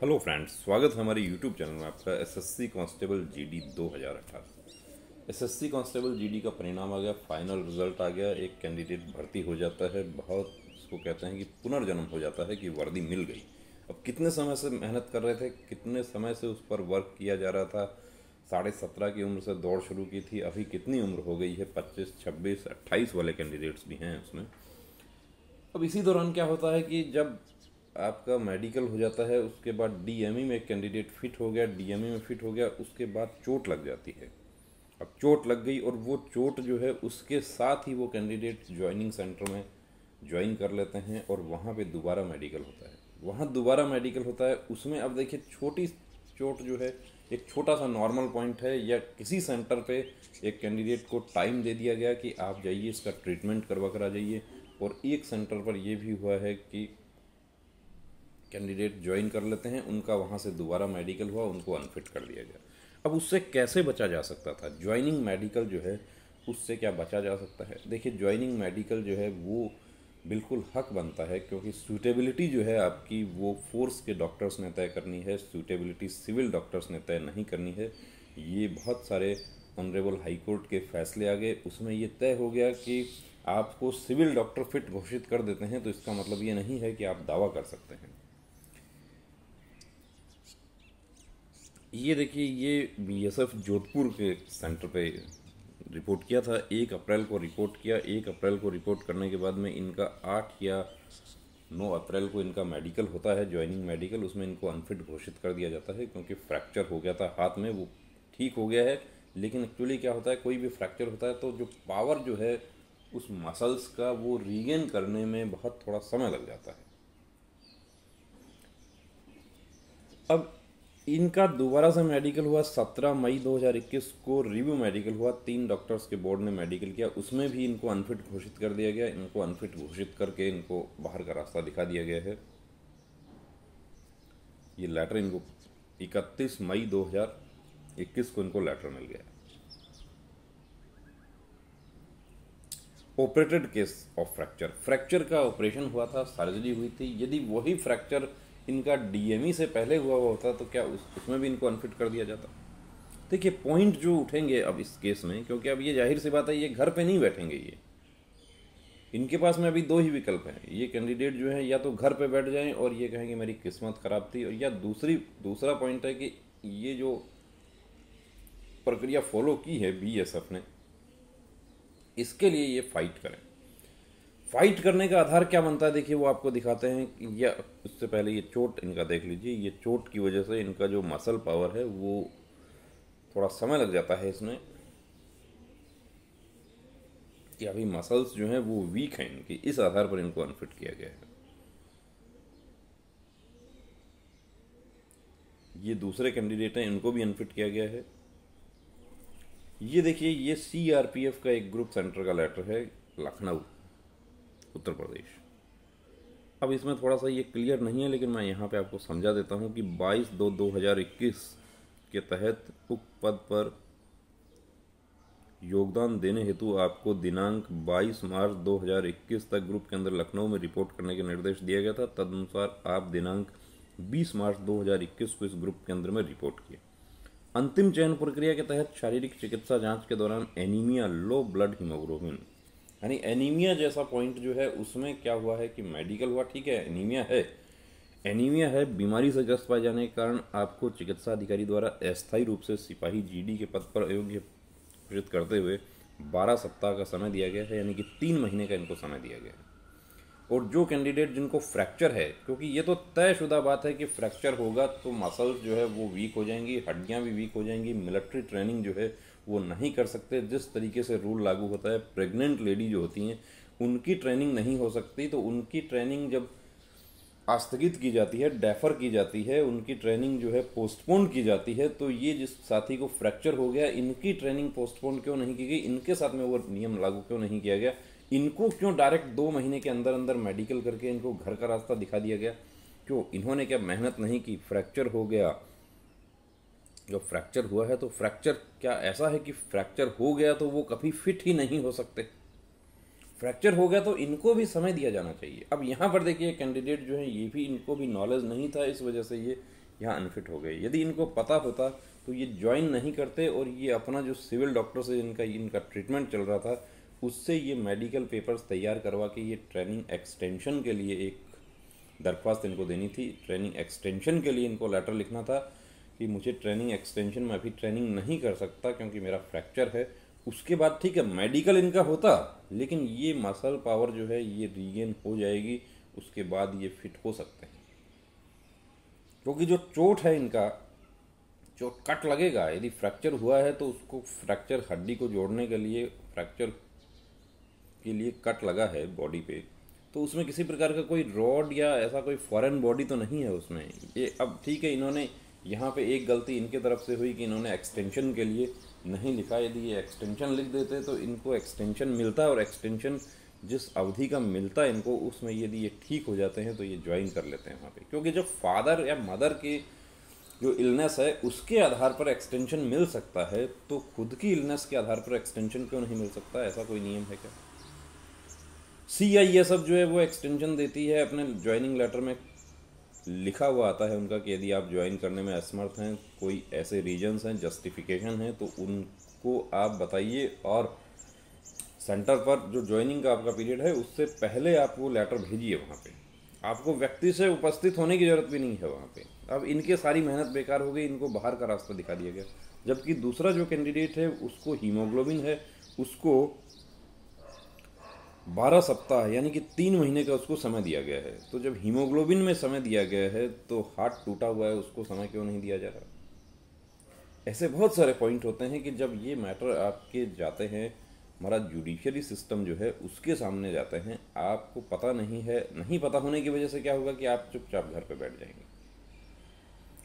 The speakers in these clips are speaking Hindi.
हेलो फ्रेंड्स स्वागत है हमारे यूट्यूब चैनल में आपका SSC constable GD 2018 SSC constable GD का परिणाम आ गया फाइनल रिजल्ट आ गया एक कैंडिडेट भर्ती हो जाता है बहुत उसको कहते हैं कि पुनर्जन्म हो जाता है कि वर्दी मिल गई अब कितने समय से मेहनत कर रहे थे कितने समय से उस पर वर्क किया जा रहा था साढ़े सत्रह की उम्र से दौड़ शुरू की थी अभी कितनी उम्र हो गई है पच्चीस छब्बीस अट्ठाईस वाले कैंडिडेट्स भी हैं उसमें अब इसी दौरान क्या होता है कि जब आपका मेडिकल हो जाता है उसके बाद डीएमई e में कैंडिडेट फिट हो गया डीएमई e में फिट हो गया उसके बाद चोट लग जाती है अब चोट लग गई और वो चोट जो है उसके साथ ही वो कैंडिडेट ज्वाइनिंग सेंटर में ज्वाइन कर लेते हैं और वहाँ पे दोबारा मेडिकल होता है वहाँ दोबारा मेडिकल होता है उसमें अब देखिए छोटी चोट जो है एक छोटा सा नॉर्मल पॉइंट है या किसी सेंटर पे एक कैंडिडेट को टाइम दे दिया गया कि आप जाइए इसका ट्रीटमेंट करवा कर आ जाइए और एक सेंटर पर यह भी हुआ है कि कैंडिडेट ज्वाइन कर लेते हैं उनका वहाँ से दोबारा मेडिकल हुआ उनको अनफिट कर दिया गया अब उससे कैसे बचा जा सकता था ज्वाइनिंग मेडिकल जो है उससे क्या बचा जा सकता है देखिए ज्वाइनिंग मेडिकल जो है वो बिल्कुल हक बनता है क्योंकि सूटेबिलिटी जो है आपकी वो फोर्स के डॉक्टर्स ने तय करनी है सूटेबिलिटी सिविल डॉक्टर्स ने तय नहीं करनी है ये बहुत सारे ऑनरेबल हाई कोर्ट के फैसले आ गए उसमें ये तय हो गया कि आपको सिविल डॉक्टर फिट घोषित कर देते हैं तो इसका मतलब ये नहीं है कि आप दावा कर सकते हैं ये देखिए ये बी एस एफ जोधपुर के सेंटर पे रिपोर्ट किया था एक अप्रैल को रिपोर्ट किया एक अप्रैल को रिपोर्ट करने के बाद में इनका आठ या नौ अप्रैल को इनका मेडिकल होता है ज्वाइनिंग मेडिकल उसमें इनको अनफिट घोषित कर दिया जाता है क्योंकि फ्रैक्चर हो गया था हाथ में वो ठीक हो गया है लेकिन एक्चुअली क्या होता है कोई भी फ्रैक्चर होता है तो जो पावर जो है उस मसल्स का वो रीगेन करने में बहुत थोड़ा समय लग जाता है अब इनका दोबारा से मेडिकल हुआ 17 मई 2021 को रिव्यू मेडिकल हुआ तीन डॉक्टर्स के बोर्ड ने मेडिकल किया उसमें भी इनको अनफिट घोषित कर दिया गया इनको अनफिट घोषित करके इनको बाहर का रास्ता दिखा दिया गया है ये लेटर इनको 31 मई 2021 को इनको लेटर मिल गया operated case of fracture fracture का ऑपरेशन हुआ था सर्जरी हुई थी यदि वही फ्रैक्चर इनका डी e से पहले हुआ हुआ होता तो क्या उसमें भी इनको अनफिट कर दिया जाता देखिए पॉइंट जो उठेंगे अब इस केस में क्योंकि अब ये जाहिर सी बात है ये घर पे नहीं बैठेंगे ये इनके पास में अभी दो ही विकल्प हैं ये कैंडिडेट जो हैं या तो घर पे बैठ जाएं और ये कहेंगे मेरी किस्मत ख़राब थी और या दूसरी दूसरा पॉइंट है कि ये जो प्रक्रिया फॉलो की है बी ने इसके लिए ये फाइट करें फाइट करने का आधार क्या बनता है देखिए वो आपको दिखाते हैं या उससे पहले ये चोट इनका देख लीजिए ये चोट की वजह से इनका जो मसल पावर है वो थोड़ा समय लग जाता है इसमें कि अभी मसल्स जो हैं वो वीक हैं इनकी इस आधार पर इनको अनफिट किया गया है ये दूसरे कैंडिडेट हैं इनको भी अनफिट किया गया है ये देखिए ये सीआरपीएफ का एक ग्रुप सेंटर का लेटर है लखनऊ उत्तर प्रदेश अब इसमें थोड़ा सा ये क्लियर नहीं है लेकिन मैं यहाँ पे आपको समझा देता हूँ कि 22 दो 2021 के तहत उक्त पद पर योगदान देने हेतु आपको दिनांक 22 मार्च 2021 तक ग्रुप के अंदर लखनऊ में रिपोर्ट करने के निर्देश दिया गया था तदनुसार आप दिनांक 20 मार्च 2021 को इस ग्रुप के अंदर में रिपोर्ट किए अंतिम चयन प्रक्रिया के तहत शारीरिक चिकित्सा जांच के दौरान एनीमिया लो ब्लड हीमोग्लोबिन यानी एनीमिया जैसा पॉइंट जो है उसमें क्या हुआ है कि मेडिकल हुआ ठीक है एनीमिया है एनीमिया है बीमारी से ग्रस्त पाए जाने के कारण आपको चिकित्सा अधिकारी द्वारा अस्थायी रूप से सिपाही जीडी के पद पर अयोग्य घोषित करते हुए 12 सप्ताह का समय दिया गया है यानी कि तीन महीने का इनको समय दिया गया है और जो कैंडिडेट जिनको फ्रैक्चर है क्योंकि ये तो तयशुदा बात है कि फ्रैक्चर होगा तो मसल जो है वो वीक हो जाएंगी हड्डियाँ भी वीक हो जाएंगी मिलिट्री ट्रेनिंग जो है वो नहीं कर सकते जिस तरीके से रूल लागू होता है प्रेग्नेंट लेडी जो होती हैं उनकी ट्रेनिंग नहीं हो सकती तो उनकी ट्रेनिंग जब आस्थगित की जाती है डेफर की जाती है उनकी ट्रेनिंग जो है पोस्टपोन की जाती है तो ये जिस साथी को फ्रैक्चर हो गया इनकी ट्रेनिंग पोस्टपोन क्यों नहीं की गई इनके साथ में वो नियम लागू क्यों नहीं किया गया इनको क्यों डायरेक्ट दो महीने के अंदर अंदर मेडिकल करके इनको घर का रास्ता दिखा दिया गया क्यों इन्होंने क्या मेहनत नहीं की फ्रैक्चर हो गया जब फ्रैक्चर हुआ है तो फ्रैक्चर क्या ऐसा है कि फ्रैक्चर हो गया तो वो कभी फिट ही नहीं हो सकते फ्रैक्चर हो गया तो इनको भी समय दिया जाना चाहिए अब यहाँ पर देखिए कैंडिडेट जो है ये भी इनको भी नॉलेज नहीं था इस वजह से ये यहाँ अनफिट हो गए यदि इनको पता होता तो ये ज्वाइन नहीं करते और ये अपना जो सिविल डॉक्टर से इनका इनका ट्रीटमेंट चल रहा था उससे ये मेडिकल पेपर्स तैयार करवा के ये ट्रेनिंग एक्सटेंशन के लिए एक दरख्वास्त इनको देनी थी ट्रेनिंग एक्सटेंशन के लिए इनको लेटर लिखना था कि मुझे ट्रेनिंग एक्सटेंशन में अभी ट्रेनिंग नहीं कर सकता क्योंकि मेरा फ्रैक्चर है उसके बाद ठीक है मेडिकल इनका होता लेकिन ये मसल पावर जो है ये रीगेन हो जाएगी उसके बाद ये फिट हो सकते हैं क्योंकि जो चोट है इनका चोट कट लगेगा यदि फ्रैक्चर हुआ है तो उसको फ्रैक्चर हड्डी को जोड़ने के लिए फ्रैक्चर के लिए कट लगा है बॉडी पे तो उसमें किसी प्रकार का कोई रॉड या ऐसा कोई फॉरेन बॉडी तो नहीं है उसमें ये अब ठीक है इन्होंने यहाँ पे एक गलती इनके तरफ से हुई कि इन्होंने एक्सटेंशन के लिए नहीं लिखा यदि ये एक्सटेंशन लिख देते तो इनको एक्सटेंशन मिलता और एक्सटेंशन जिस अवधि का मिलता इनको उसमें यदि ये ठीक हो जाते हैं तो ये ज्वाइन कर लेते हैं वहाँ पे क्योंकि जब फादर या मदर के जो इलनेस है उसके आधार पर एक्सटेंशन मिल सकता है तो खुद की इलनेस के आधार पर एक्सटेंशन क्यों नहीं मिल सकता ऐसा कोई नियम है क्या सी आई एस सब जो है वो एक्सटेंशन देती है अपने ज्वाइनिंग लेटर में लिखा हुआ आता है उनका कि यदि आप ज्वाइन करने में असमर्थ हैं कोई ऐसे रीजन्स हैं जस्टिफिकेशन हैं तो उनको आप बताइए और सेंटर पर जो ज्वाइनिंग का आपका पीरियड है उससे पहले आप वो लेटर भेजिए वहाँ पे आपको व्यक्ति से उपस्थित होने की ज़रूरत भी नहीं है वहाँ पे अब इनके सारी मेहनत बेकार हो गई इनको बाहर का रास्ता दिखा दिया गया जबकि दूसरा जो कैंडिडेट है उसको हीमोग्लोबिन है उसको बारह सप्ताह यानी कि तीन महीने का उसको समय दिया गया है तो जब हीमोग्लोबिन में समय दिया गया है तो हार्ट टूटा हुआ है उसको समय क्यों नहीं दिया जा रहा ऐसे बहुत सारे पॉइंट होते हैं कि जब ये मैटर आपके जाते हैं हमारा जुडिशरी सिस्टम जो है उसके सामने जाते हैं आपको पता नहीं है नहीं पता होने की वजह से क्या होगा कि आप चुपचाप घर पर बैठ जाएंगे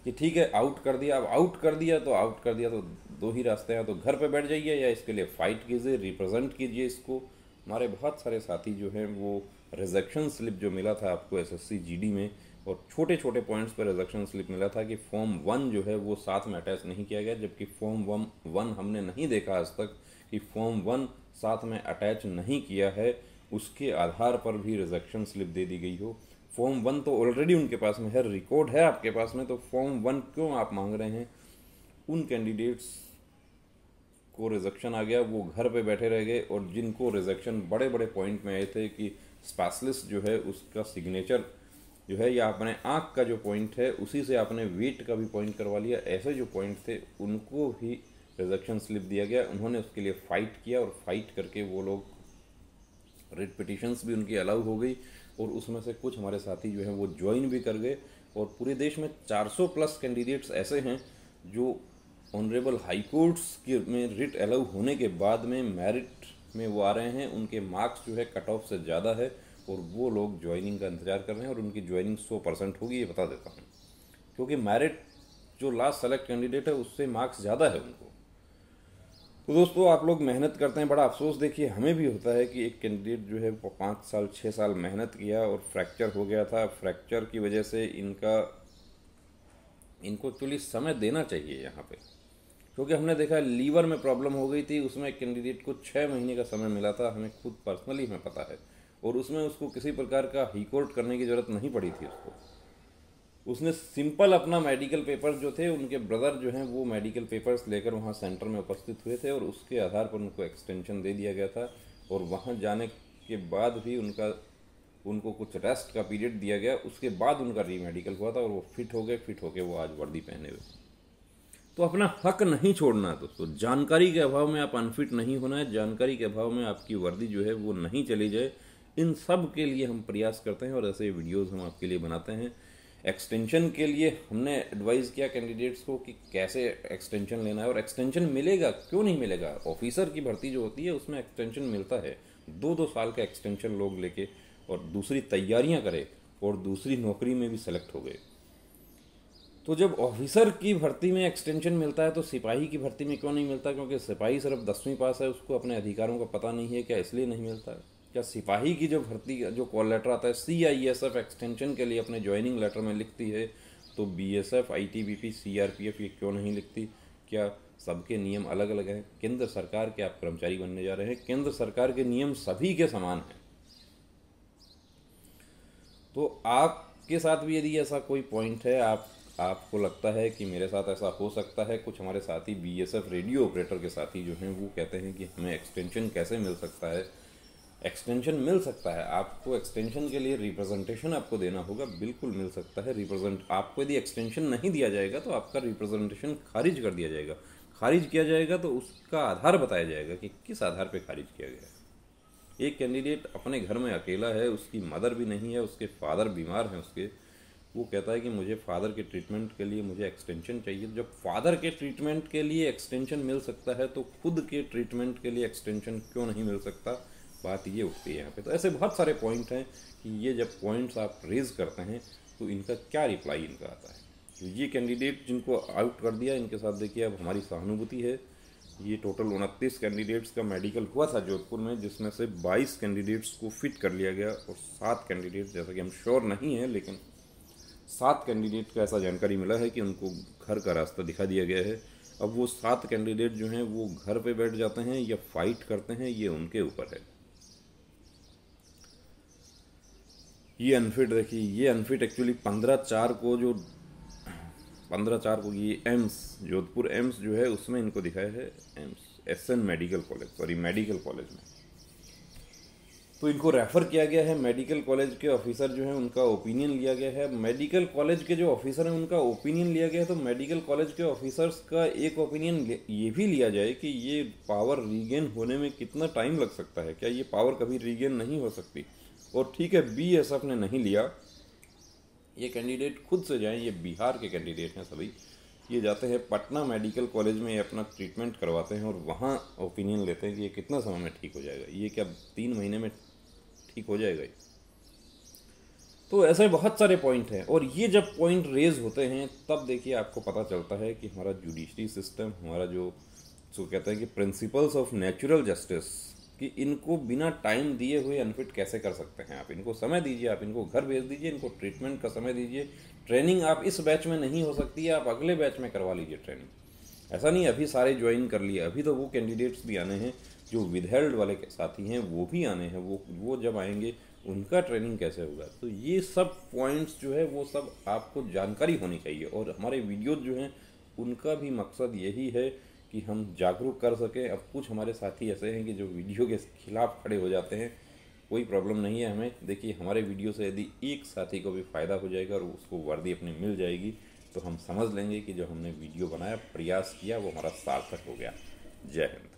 कि ठीक है आउट कर दिया अब आउट कर दिया तो आउट कर दिया तो दो ही रास्ते हैं तो घर पर बैठ जाइए या इसके लिए फ़ाइट कीजिए रिप्रेजेंट कीजिए इसको हमारे बहुत सारे साथी जो हैं वो रिजेक्शन स्लिप जो मिला था आपको एस एस में और छोटे छोटे पॉइंट्स पर रिजेक्शन स्लिप मिला था कि फॉर्म वन जो है वो साथ में अटैच नहीं किया गया जबकि फॉर्म वन वन हमने नहीं देखा आज तक कि फॉर्म वन साथ में अटैच नहीं किया है उसके आधार पर भी रिजेक्शन स्लिप दे दी गई हो फॉर्म वन तो ऑलरेडी उनके पास में है रिकॉर्ड है आपके पास में तो फॉर्म वन क्यों आप मांग रहे हैं उन कैंडिडेट्स को रिजेक्शन आ गया वो घर पे बैठे रह गए और जिनको रिजेक्शन बड़े बड़े पॉइंट में आए थे कि स्पेशलिस्ट जो है उसका सिग्नेचर जो है या अपने आँख का जो पॉइंट है उसी से आपने वेट का भी पॉइंट करवा लिया ऐसे जो पॉइंट थे उनको भी रिजेक्शन स्लिप दिया गया उन्होंने उसके लिए फ़ाइट किया और फाइट करके वो लोग रेड पिटिशन्स भी उनकी अलाउ हो गई और उसमें से कुछ हमारे साथी जो है वो ज्वाइन भी कर गए और पूरे देश में 400 प्लस कैंडिडेट्स ऐसे हैं जो ऑनरेबल हाई कोर्ट्स के में रिट अलाउ होने के बाद में मेरिट में वो आ रहे हैं उनके मार्क्स जो है कट ऑफ से ज़्यादा है और वो लोग ज्वाइनिंग का इंतज़ार कर रहे हैं और उनकी ज्वाइनिंग सौ परसेंट होगी ये बता देता हूँ क्योंकि मेरिट जो लास्ट सेलेक्ट कैंडिडेट है उससे मार्क्स ज़्यादा है उनको तो दोस्तों आप लोग मेहनत करते हैं बड़ा अफसोस देखिए हमें भी होता है कि एक कैंडिडेट जो है पाँच साल छः साल मेहनत किया और फ्रैक्चर हो गया था फ्रैक्चर की वजह से इनका इनको एक्चुअली समय देना चाहिए यहाँ पे क्योंकि हमने देखा लीवर में प्रॉब्लम हो गई थी उसमें कैंडिडेट को छः महीने का समय मिला था हमें खुद पर्सनली हमें पता है और उसमें उसको किसी प्रकार का ही कोर्ट करने की ज़रूरत नहीं पड़ी थी उसको उसने सिंपल अपना मेडिकल पेपर जो थे उनके ब्रदर जो हैं वो मेडिकल पेपर्स लेकर वहाँ सेंटर में उपस्थित हुए थे और उसके आधार पर उनको एक्सटेंशन दे दिया गया था और वहाँ जाने के बाद भी उनका उनको कुछ रेस्ट का पीरियड दिया गया उसके बाद उनका रीमेडिकल हुआ था और वो फिट हो गए फिट होके वो आज वर्दी पहने हुए तो अपना हक नहीं छोड़ना है दोस्तों जानकारी के अभाव में आप अनफिट नहीं होना है जानकारी के अभाव में आपकी वर्दी जो है वो नहीं चली जाए इन सब के लिए हम प्रयास करते हैं और ऐसे वीडियोज़ हम आपके लिए बनाते हैं एक्सटेंशन के लिए हमने एडवाइस किया कैंडिडेट्स को कि कैसे एक्सटेंशन लेना है और एक्सटेंशन मिलेगा क्यों नहीं मिलेगा ऑफिसर की भर्ती जो होती है उसमें एक्सटेंशन मिलता है दो दो साल का एक्सटेंशन लोग लेके और दूसरी तैयारियां करें और दूसरी नौकरी में भी सेलेक्ट हो गए तो जब ऑफिसर की भर्ती में एक्सटेंशन मिलता है तो सिपाही की भर्ती में क्यों नहीं मिलता क्योंकि सिपाही सिर्फ दसवीं पास है उसको अपने अधिकारों का पता नहीं है क्या इसलिए नहीं मिलता है क्या सिपाही की जो भर्ती जो कॉल लेटर आता है C I S F extension के लिए अपने ज्वाइनिंग लेटर में लिखती है तो B S F I T B P C R P F ये क्यों नहीं लिखती क्या सबके नियम अलग अलग हैं केंद्र सरकार के आप कर्मचारी बनने जा रहे हैं केंद्र सरकार के नियम सभी के समान हैं तो आपके साथ भी यदि ऐसा कोई पॉइंट है आप आपको लगता है कि मेरे साथ ऐसा हो सकता है कुछ हमारे साथी B S F radio operator के साथी जो हैं वो कहते हैं कि हमें एक्सटेंशन कैसे मिल सकता है एक्सटेंशन मिल सकता है आपको एक्सटेंशन के लिए रिप्रेजेंटेशन आपको देना होगा बिल्कुल मिल सकता है रिप्रेजेंट आपको यदि एक्सटेंशन नहीं दिया जाएगा तो आपका रिप्रेजेंटेशन खारिज कर दिया जाएगा खारिज किया जाएगा तो उसका आधार बताया जाएगा कि किस आधार पर खारिज किया गया है एक कैंडिडेट अपने घर में अकेला है उसकी मदर भी नहीं है उसके फादर बीमार हैं उसके वो कहता है कि मुझे फादर के ट्रीटमेंट के लिए मुझे एक्सटेंशन चाहिए जब फादर के ट्रीटमेंट के लिए एक्सटेंशन मिल सकता है तो खुद के ट्रीटमेंट के लिए एक्सटेंशन क्यों नहीं मिल सकता बात ये उठती है यहाँ पे तो ऐसे बहुत सारे पॉइंट हैं कि ये जब पॉइंट्स आप रेज करते हैं तो इनका क्या रिप्लाई इनका आता है तो ये कैंडिडेट जिनको आउट कर दिया इनके साथ देखिए अब हमारी सहानुभूति है ये टोटल उनतीस कैंडिडेट्स का मेडिकल हुआ था जोधपुर में जिसमें से 22 कैंडिडेट्स को फिट कर लिया गया और सात कैंडिडेट्स जैसा कि हम श्योर नहीं हैं लेकिन सात कैंडिडेट का ऐसा जानकारी मिला है कि उनको घर का रास्ता दिखा दिया गया है अब वो सात कैंडिडेट जो हैं वो घर पे बैठ जाते हैं या फाइट करते हैं ये उनके ऊपर है ये अनफिट देखिए ये अनफिट एक्चुअली पंद्रह चार को जो पंद्रह चार को ये एम्स जोधपुर एम्स जो है उसमें इनको दिखाया है AIIMS S N medical college sorry medical college में तो इनको रेफ़र किया गया है मेडिकल कॉलेज के ऑफिसर जो है उनका ओपिनियन लिया गया है मेडिकल कॉलेज के जो ऑफिसर हैं उनका ओपिनियन लिया गया है तो मेडिकल कॉलेज के ऑफिसर्स का एक ओपिनियन ये भी लिया जाए कि ये पावर रीगेन होने में कितना टाइम लग सकता है क्या ये पावर कभी रीगेन नहीं हो सकती और ठीक है बी एस एफ ने नहीं लिया ये कैंडिडेट खुद से जाएँ ये बिहार के कैंडिडेट हैं सभी ये जाते हैं पटना मेडिकल कॉलेज में ये अपना ट्रीटमेंट करवाते हैं और वहाँ ओपिनियन लेते हैं कि ये कितना समय में ठीक हो जाएगा ये क्या तीन महीने में ठीक हो जाएगा ये तो ऐसे बहुत सारे पॉइंट हैं और ये जब पॉइंट रेज होते हैं तब देखिए आपको पता चलता है कि हमारा जुडिशरी सिस्टम हमारा जो सो कहते हैं कि प्रिंसिपल्स ऑफ नेचुरल जस्टिस कि इनको बिना टाइम दिए हुए अनफिट कैसे कर सकते हैं आप इनको समय दीजिए आप इनको घर भेज दीजिए इनको ट्रीटमेंट का समय दीजिए ट्रेनिंग आप इस बैच में नहीं हो सकती है आप अगले बैच में करवा लीजिए ट्रेनिंग ऐसा नहीं अभी सारे ज्वाइन कर लिए अभी तो वो कैंडिडेट्स भी आने हैं जो विदहेल्ड वाले साथी हैं वो भी आने हैं वो वो जब आएंगे उनका ट्रेनिंग कैसे होगा तो ये सब पॉइंट्स जो है वो सब आपको जानकारी होनी चाहिए और हमारे वीडियो जो हैं उनका भी मकसद यही है कि हम जागरूक कर सकें अब कुछ हमारे साथी ऐसे हैं कि जो वीडियो के खिलाफ खड़े हो जाते हैं कोई प्रॉब्लम नहीं है हमें देखिए हमारे वीडियो से यदि एक साथी को भी फ़ायदा हो जाएगा और उसको वर्दी अपनी मिल जाएगी तो हम समझ लेंगे कि जो हमने वीडियो बनाया प्रयास किया वो हमारा सार्थक हो गया जय हिंद